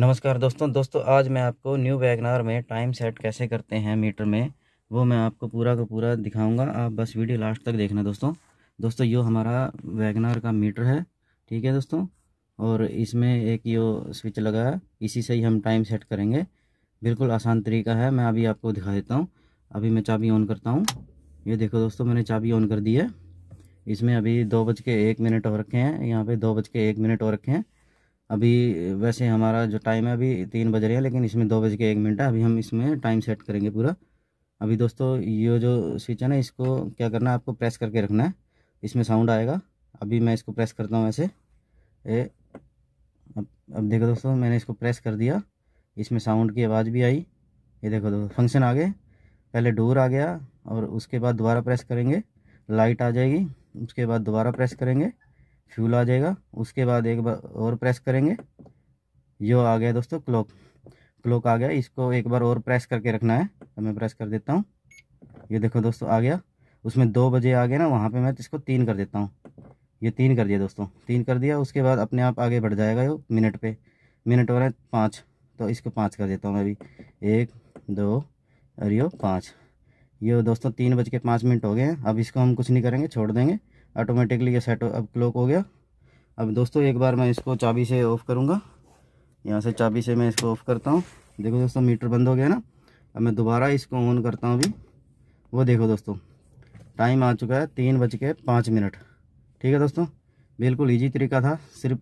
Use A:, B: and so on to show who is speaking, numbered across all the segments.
A: नमस्कार दोस्तों दोस्तों आज मैं आपको न्यू वैगनार में टाइम सेट कैसे करते हैं मीटर में वो मैं आपको पूरा का पूरा दिखाऊंगा आप बस वीडियो लास्ट तक देखना दोस्तों दोस्तों यो हमारा वैगनार का मीटर है ठीक है दोस्तों और इसमें एक यो स्विच लगा है इसी से ही हम टाइम सेट करेंगे बिल्कुल आसान तरीका है मैं अभी आपको दिखा देता हूँ अभी मैं चाबी ऑन करता हूँ ये देखो दोस्तों मैंने चाबी ऑन कर दी है इसमें अभी दो बज के एक मिनट और रखे हैं यहाँ पे दो बज के एक मिनट और रखे हैं अभी वैसे हमारा जो टाइम है अभी तीन बज रहे हैं लेकिन इसमें दो बज के एक मिनट है अभी हम इसमें टाइम सेट करेंगे पूरा अभी दोस्तों ये जो स्विच है ना इसको क्या करना है आपको प्रेस करके रखना है इसमें साउंड आएगा अभी मैं इसको प्रेस करता हूँ ऐसे ए अब अब देखो दोस्तों मैंने इसको प्रेस कर दिया इसमें साउंड की आवाज़ भी आई ये देखो दोस्तों फंक्शन आ गए पहले डोर आ गया और उसके बाद दोबारा प्रेस करेंगे लाइट आ जाएगी उसके बाद दोबारा प्रेस करेंगे फ्यूल आ जाएगा उसके बाद एक बार और प्रेस करेंगे यो आ गया दोस्तों क्लॉक क्लॉक आ गया इसको एक बार और प्रेस करके रखना है तो मैं प्रेस कर देता हूँ ये देखो दोस्तों आ गया उसमें दो बजे आ गया ना वहाँ पे मैं इसको तीन कर देता हूँ ये तीन कर दिया दोस्तों तीन कर दिया उसके बाद अपने आप आगे बढ़ जाएगा ये मिनट पे मिनट वाले पाँच तो इसको पाँच कर देता हूँ मैं अभी एक दो और यो पाँच ये दोस्तों तीन बज के पाँच मिनट हो गए हैं अब इसको हम कुछ नहीं करेंगे छोड़ देंगे ऑटोमेटिकली ये सेट अब क्लोक हो गया अब दोस्तों एक बार मैं इसको चाबी से ऑफ़ करूँगा यहाँ से चाबी से मैं इसको ऑफ़ करता हूँ देखो दोस्तों मीटर बंद हो गया ना अब मैं दोबारा इसको ऑन करता हूँ अभी वो देखो दोस्तों टाइम आ चुका है तीन बज के पाँच मिनट ठीक है दोस्तों बिल्कुल ईजी तरीका था सिर्फ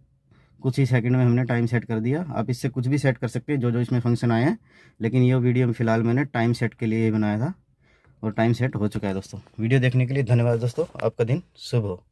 A: कुछ ही सेकंड में हमने टाइम सेट कर दिया आप इससे कुछ भी सेट कर सकते हैं जो जो इसमें फंक्शन आए हैं लेकिन ये वीडियो फिलहाल मैंने टाइम सेट के लिए बनाया था और टाइम सेट हो चुका है दोस्तों वीडियो देखने के लिए धन्यवाद दोस्तों आपका दिन शुभ हो